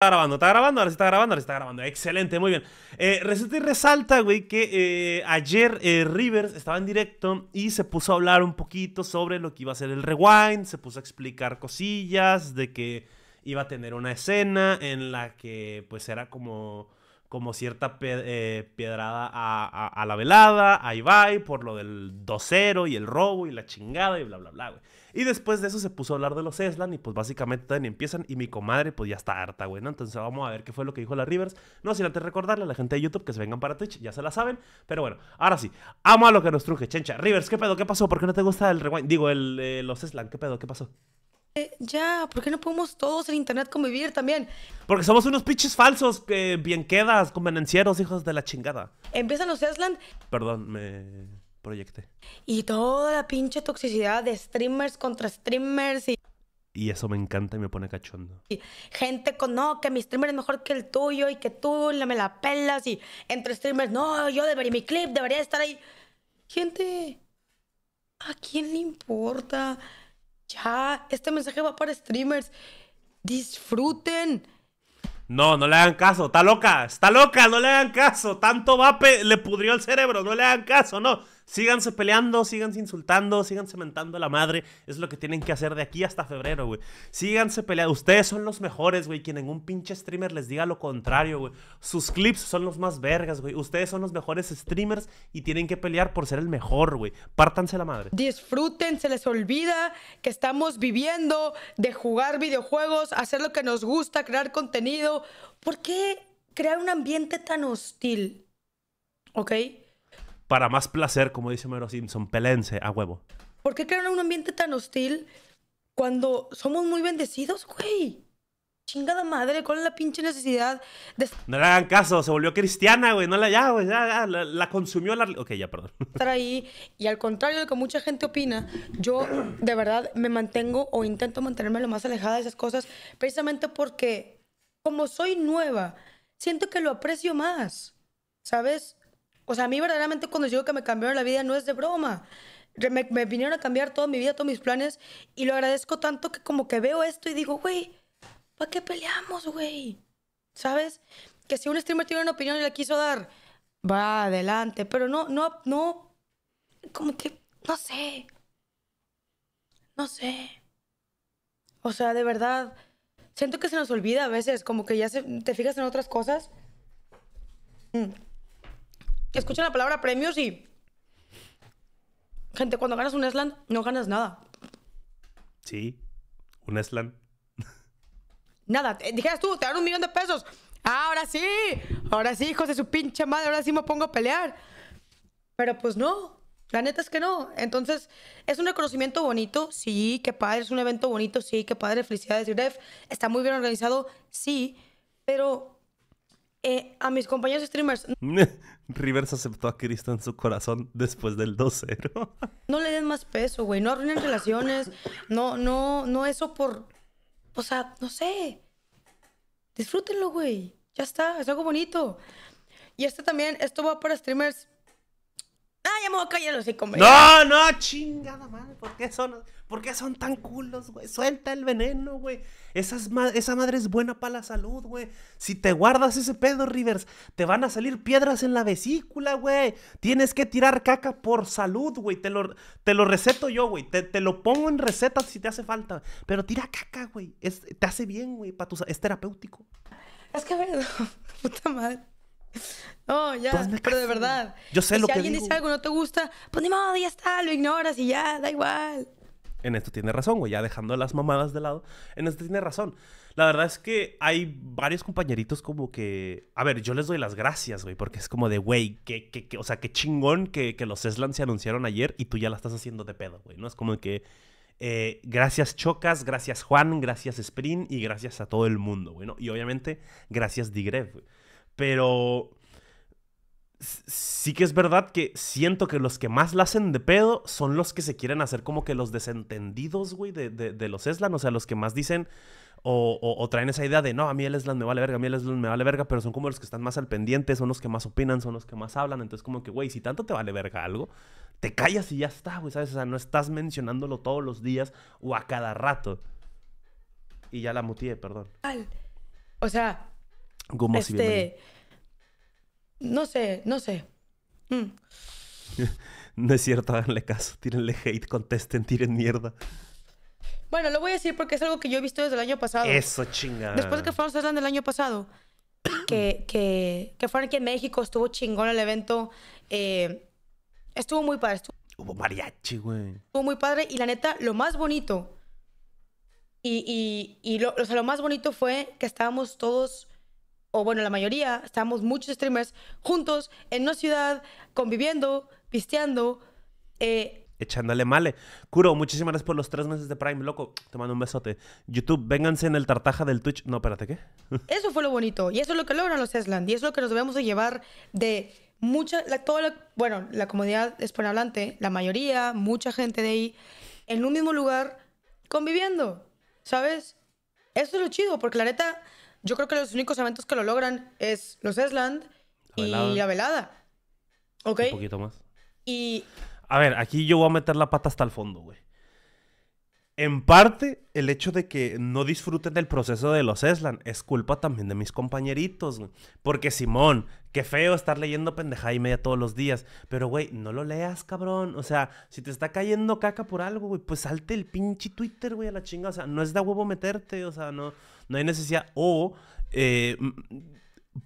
Está grabando, está grabando, ahora sí está grabando, ahora sí está grabando. Excelente, muy bien. Eh, resulta y resalta, güey, que eh, ayer eh, Rivers estaba en directo y se puso a hablar un poquito sobre lo que iba a ser el rewind, se puso a explicar cosillas de que iba a tener una escena en la que pues era como, como cierta piedrada a, la velada, Ahí y por lo del 2-0 y el robo y la chingada y bla, bla, bla, güey. Y después de eso se puso a hablar de los Eslan y pues básicamente también empiezan y mi comadre pues ya está harta, güey, Entonces vamos a ver qué fue lo que dijo la Rivers. No sin antes recordarle a la gente de YouTube que se vengan para Twitch, ya se la saben. Pero bueno, ahora sí, amo a lo que nos truje, chencha. Rivers, ¿qué pedo? ¿Qué pasó? ¿Por qué no te gusta el rewind? Digo, el, eh, los Eslan, ¿qué pedo? ¿Qué pasó? Eh, ya, ¿por qué no podemos todos en internet convivir también? Porque somos unos piches falsos, eh, bien quedas, convenencieros, hijos de la chingada. Empiezan los Eslan. Perdón, me proyecté. Y toda la pinche toxicidad de streamers contra streamers y... Y eso me encanta y me pone cachondo. gente con, no, que mi streamer es mejor que el tuyo y que tú me la pelas y entre streamers, no, yo debería, mi clip debería estar ahí. Gente, ¿a quién le importa? Ya, este mensaje va para streamers. Disfruten. No, no le hagan caso, está loca, está loca, no le hagan caso. Tanto vape le pudrió el cerebro, no le hagan caso, no. Síganse peleando, síganse insultando, síganse mentando la madre. Es lo que tienen que hacer de aquí hasta febrero, güey. Síganse peleando. Ustedes son los mejores, güey. Quien en un pinche streamer les diga lo contrario, güey. Sus clips son los más vergas, güey. Ustedes son los mejores streamers y tienen que pelear por ser el mejor, güey. Pártanse la madre. Disfruten, se les olvida que estamos viviendo de jugar videojuegos, hacer lo que nos gusta, crear contenido. ¿Por qué crear un ambiente tan hostil? ¿Ok? para más placer, como dice Mero Simpson, pelense a huevo. ¿Por qué crear un ambiente tan hostil cuando somos muy bendecidos, güey? Chingada madre, ¿cuál es la pinche necesidad de... No le hagan caso, se volvió cristiana, güey, no la ya, güey, ya, ya la, consumió la... Ok, ya, perdón. Estar ahí, y al contrario de lo que mucha gente opina, yo de verdad me mantengo o intento mantenerme lo más alejada de esas cosas, precisamente porque como soy nueva, siento que lo aprecio más, ¿sabes? O sea, a mí verdaderamente cuando digo que me cambiaron la vida no es de broma. Me, vinieron a cambiar toda mi vida, todos mis planes y lo agradezco tanto que como que veo esto y digo, güey, ¿para qué peleamos, güey? ¿Sabes? Que si un streamer tiene una opinión y la quiso dar, va adelante, pero no, no, no, como que, no sé, no sé. O sea, de verdad, siento que se nos olvida a veces, como que ya te fijas en otras cosas. Mm escuchan la palabra premios y. Gente, cuando ganas un slam, no ganas nada. Sí, un slam. Nada, eh, dijeras tú, te dan un millón de pesos. Ahora sí, ahora sí, hijos de su pinche madre, ahora sí me pongo a pelear. Pero pues no, la neta es que no. Entonces, es un reconocimiento bonito, sí, qué padre, es un evento bonito, sí, qué padre, felicidades, Gref, Está muy bien organizado, sí, pero eh, a mis compañeros streamers. Rivers aceptó a Cristo en su corazón después del 2-0. no le den más peso, güey. No arruinen relaciones. No, no, no eso por. O sea, no sé. Disfrútenlo, güey. Ya está, es algo bonito. Y este también, esto va para streamers. Ah, ya me voy a callar No, no, chingada madre, ¿por qué son? ¿Por qué son tan culos, güey? Suelta el veneno, güey. Esas esa madre es buena para la salud, güey. Si te guardas ese pedo, Rivers, te van a salir piedras en la vesícula, güey. Tienes que tirar caca por salud, güey. Te lo, te lo receto yo, güey. Te, lo pongo en recetas si te hace falta. Pero tira caca, güey. te hace bien, güey. Es terapéutico. Es que, no... puta madre. No, ya, pero de verdad. Yo sé lo que Si alguien dice algo no te gusta, pues ni modo, ya está, lo ignoras y ya, da igual en esto tiene razón, güey, ya dejando las mamadas de lado, en esto tiene razón. La verdad es que hay varios compañeritos como que, a ver, yo les doy las gracias, güey, porque es como de, güey, que, que, o sea, qué chingón que, los Eslan se anunciaron ayer y tú ya la estás haciendo de pedo, güey, ¿no? Es como que, eh, gracias Chocas, gracias Juan, gracias Sprint y gracias a todo el mundo, güey, Y obviamente, gracias Digrev, güey. Pero sí que es verdad que siento que los que más la hacen de pedo son los que se quieren hacer como que los desentendidos, güey, de, los Eslan. O sea, los que más dicen o, traen esa idea de, no, a mí el Eslan me vale verga, a mí el Eslan me vale verga, pero son como los que están más al pendiente, son los que más opinan, son los que más hablan. Entonces, como que, güey, si tanto te vale verga algo, te callas y ya está, güey, ¿sabes? O sea, no estás mencionándolo todos los días o a cada rato. Y ya la mutié, perdón. O sea, este... No sé, no sé. Mm. no es cierto, háganle caso, tírenle hate, contesten, tiren mierda. Bueno, lo voy a decir porque es algo que yo he visto desde el año pasado. Eso, chingada. Después de que fueron a Island el año pasado, que, que, fueron aquí en México, estuvo chingón el evento. Eh, estuvo muy padre. Estuvo... Hubo mariachi, güey. Estuvo muy padre y la neta, lo más bonito. Y, y, y lo, lo más bonito fue que estábamos todos bueno, la mayoría, estamos muchos streamers juntos en una ciudad, conviviendo, pisteando. Eh, echándole male. Curo, muchísimas gracias por los tres meses de Prime, loco. Te mando un besote. YouTube, vénganse en el tartaja del Twitch. No, espérate, ¿qué? Eso fue lo bonito. Y eso es lo que logran los Esland. Y eso es lo que nos debemos de llevar de mucha, la, toda la, bueno, la comunidad hispanohablante, la mayoría, mucha gente de ahí, en un mismo lugar, conviviendo. ¿Sabes? Eso es lo chido, porque la neta yo creo que los únicos eventos que lo logran es los Esland y la velada. ¿Ok? Un poquito más. Y. A ver, aquí yo voy a meter la pata hasta el fondo, güey en parte, el hecho de que no disfruten del proceso de los Eslan es culpa también de mis compañeritos, Porque Simón, qué feo estar leyendo pendejada y media todos los días. Pero, güey, no lo leas, cabrón. O sea, si te está cayendo caca por algo, güey, pues salte el pinche Twitter, güey, a la chinga. O sea, no es de huevo meterte, o sea, no, no hay necesidad. O, eh,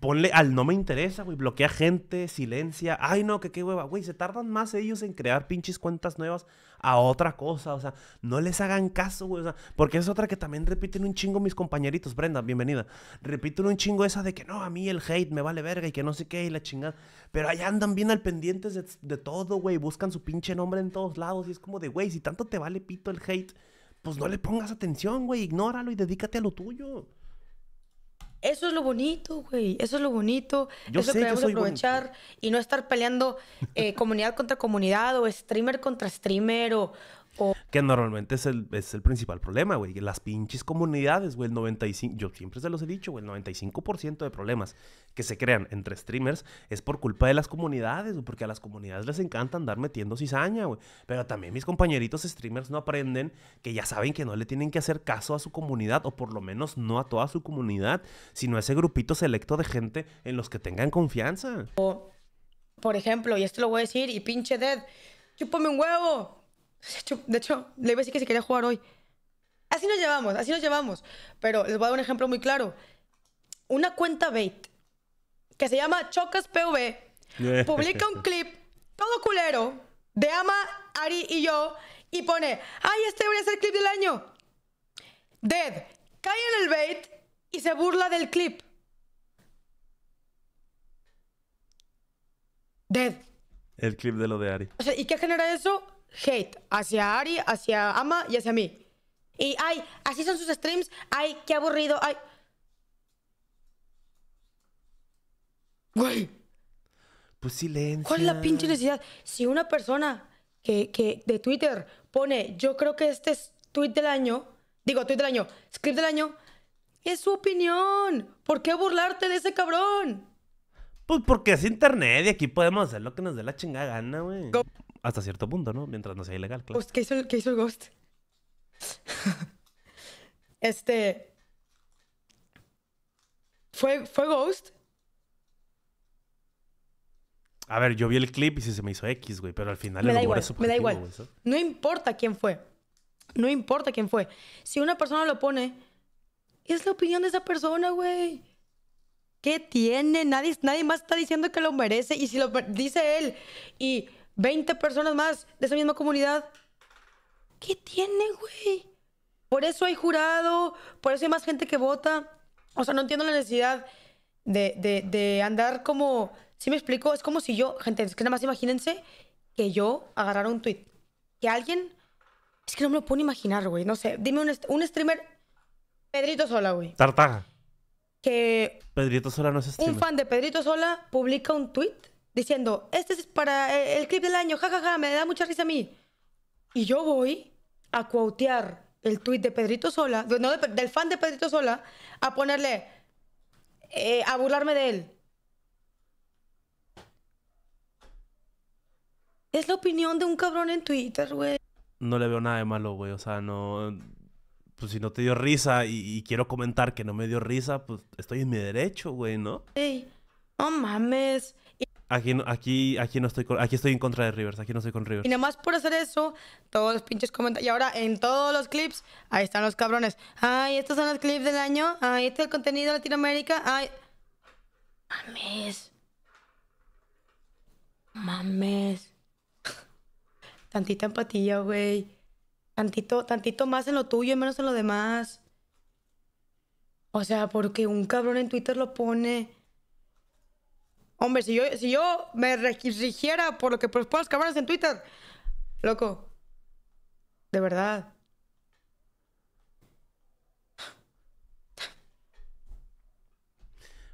ponle al no me interesa, güey, bloquea gente, silencia. Ay, no, que qué hueva, güey, se tardan más ellos en crear pinches cuentas nuevas a otra cosa. O sea, no les hagan caso, güey. O sea, porque es otra que también repiten un chingo mis compañeritos. Brenda, bienvenida. Repiten un chingo esa de que no, a mí el hate me vale verga y que no sé qué y la chingada. Pero allá andan bien al pendiente de, de todo, güey. Buscan su pinche nombre en todos lados. Y es como de, güey, si tanto te vale pito el hate, pues no le pongas atención, güey. Ignóralo y dedícate a lo tuyo. Eso es lo bonito, güey. Eso es lo bonito. Yo eso sé que debemos aprovechar y no estar peleando eh, comunidad contra comunidad o streamer contra streamer o, que normalmente es el, principal problema, güey. Las pinches comunidades, güey. El 95, yo siempre se los he dicho, güey. El 95% de problemas que se crean entre streamers es por culpa de las comunidades, Porque a las comunidades les encanta andar metiendo cizaña, güey. Pero también mis compañeritos streamers no aprenden que ya saben que no le tienen que hacer caso a su comunidad, o por lo menos no a toda su comunidad, sino a ese grupito selecto de gente en los que tengan confianza. O, por ejemplo, y esto lo voy a decir, y pinche Dead, chúpame un huevo De hecho, le iba a decir que se quería jugar hoy. Así nos llevamos, así nos llevamos. Pero les voy a dar un ejemplo muy claro. Una cuenta bait que se llama Chocas PV publica un clip todo culero de Ama, Ari y yo y pone, ay, este debería ser el clip del año. Dead cae en el bait y se burla del clip. Dead. El clip de lo de Ari. ¿y qué genera eso? hate hacia Ari, hacia Ama y hacia mí. Y ay, así son sus streams, ay, qué aburrido, ay. Güey. Pues silencio. ¿Cuál es la pinche necesidad? Si una persona que, que de Twitter pone, yo creo que este es tweet del año, digo, tweet del año, script del año, es su opinión. ¿Por qué burlarte de ese cabrón? Pues porque es internet y aquí podemos hacer lo que nos dé la chingada gana, güey hasta cierto punto, ¿no? Mientras no sea ilegal, claro. Pues, ¿qué, hizo el, Ghost? este. ¿Fue, ¿Fue Ghost? A ver, yo vi el clip y sí se me hizo X, güey, pero al final me el güey. Me da igual. no importa quién fue. No importa quién fue. Si una persona lo pone, es la opinión de esa persona, güey. ¿Qué tiene? Nadie, nadie más está diciendo que lo merece. Y si lo dice él y 20 personas más de esa misma comunidad. ¿Qué tiene, güey? Por eso hay jurado, por eso hay más gente que vota. O sea, no entiendo la necesidad de, andar como... ¿si me explico? Es como si yo, gente, es que nada más imagínense que yo agarrara un tweet. Que alguien... Es que no me lo puedo imaginar, güey. No sé. Dime un, un streamer... Pedrito Sola, güey. Tartaja. Que... Pedrito Sola no es streamer. Un fan de Pedrito Sola publica un tweet diciendo, este es para eh, el clip del año, jajaja, me da mucha risa a mí. Y yo voy a cuautear el tweet de Pedrito Sola, del fan de Pedrito Sola, a ponerle, eh, a burlarme de él. Es la opinión de un cabrón en Twitter, güey. No le veo nada de malo, güey. O sea, no. Pues si no te dio risa y, quiero comentar que no me dio risa, pues estoy en mi derecho, güey, ¿no? sí no mames. Aquí, aquí, aquí no estoy aquí estoy en contra de Rivers, aquí no estoy con Rivers. Y nada más por hacer eso, todos los pinches comentarios. Y ahora en todos los clips, ahí están los cabrones. Ay, estos son los clips del año. Ay, este es el contenido de Latinoamérica. Ay. Mames. Mames. Tantita empatía, güey. Tantito, tantito más en lo tuyo y menos en lo demás. O sea, porque un cabrón en Twitter lo pone Hombre, si yo, me rigiera por lo que propones las cámaras en Twitter, loco, de verdad.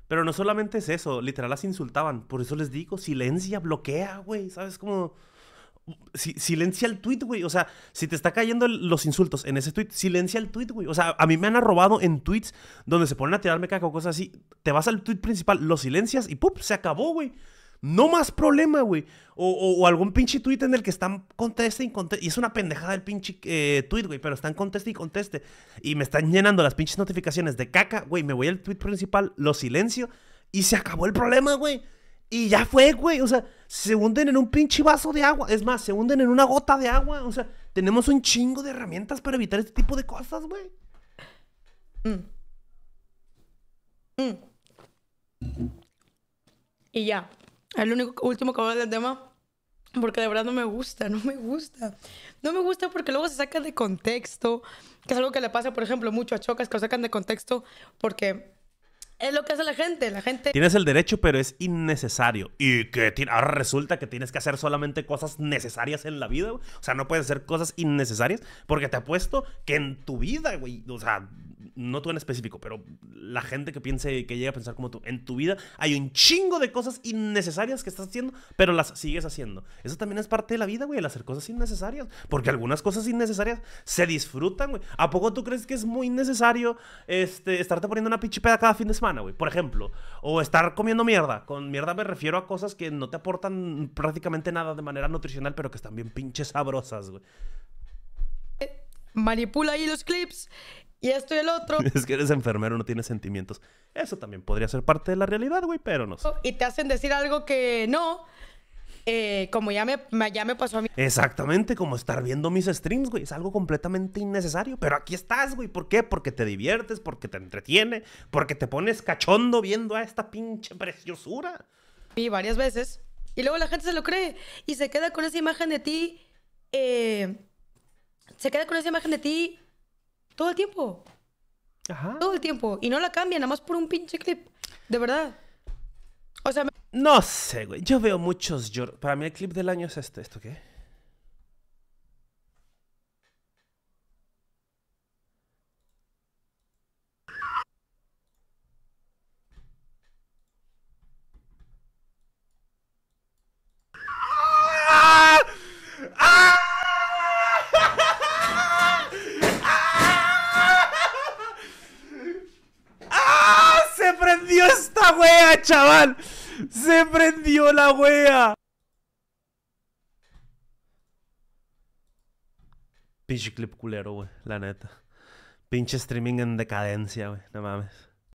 Pero no solamente es eso, literal las insultaban. Por eso les digo, silencia, bloquea, güey. ¿Sabes cómo? silencia el tweet, güey. O sea, si te está cayendo los insultos en ese tweet, silencia el tweet, güey. O sea, a mí me han robado en tweets donde se ponen a tirarme caca o cosas así. Te vas al tweet principal, lo silencias y ¡pup! Se acabó, güey. No más problema, güey. O, algún pinche tweet en el que están conteste y conteste. Y es una pendejada el pinche eh, tweet, güey. Pero están conteste y conteste. Y me están llenando las pinches notificaciones de caca, güey. Me voy al tweet principal, lo silencio y se acabó el problema, güey. Y ya fue, güey. O sea, se hunden en un pinche vaso de agua. Es más, se hunden en una gota de agua. O sea, tenemos un chingo de herramientas para evitar este tipo de cosas, güey. Mm. Mm. Y ya. El único, último que voy del tema. Porque de verdad no me gusta, no me gusta. No me gusta porque luego se saca de contexto. Que es algo que le pasa, por ejemplo, mucho a Chocas, que lo sacan de contexto porque es lo que hace la gente, la gente. Tienes el derecho, pero es innecesario. Y que ahora resulta que tienes que hacer solamente cosas necesarias en la vida, güey. O sea, no puedes hacer cosas innecesarias porque te apuesto que en tu vida, güey, o sea, no tú en específico, pero la gente que piense, que llega a pensar como tú, en tu vida hay un chingo de cosas innecesarias que estás haciendo, pero las sigues haciendo. Eso también es parte de la vida, güey, el hacer cosas innecesarias, porque algunas cosas innecesarias se disfrutan, güey. ¿A poco tú crees que es muy necesario este, estarte poniendo una pichipeda cada fin de semana? güey, por ejemplo. O estar comiendo mierda. Con mierda me refiero a cosas que no te aportan prácticamente nada de manera nutricional, pero que están bien pinches sabrosas, güey. Manipula ahí los clips y esto y el otro. Es que eres enfermero, no tienes sentimientos. Eso también podría ser parte de la realidad, güey, pero no sé. Y te hacen decir algo que no. Eh, como ya me, ya me pasó a mí. Exactamente, como estar viendo mis streams, güey. Es algo completamente innecesario. Pero aquí estás, güey. ¿Por qué? Porque te diviertes, porque te entretiene, porque te pones cachondo viendo a esta pinche preciosura. Y varias veces. Y luego la gente se lo cree y se queda con esa imagen de ti. Eh, se queda con esa imagen de ti todo el tiempo. Ajá. Todo el tiempo. Y no la cambia, nada más por un pinche clip. De verdad. O sea, me... No sé, güey. Yo veo muchos Para mí el clip del año es este. ¿Esto qué? la wea? Pinche clip culero, wey la neta. Pinche streaming en decadencia, wey no mames.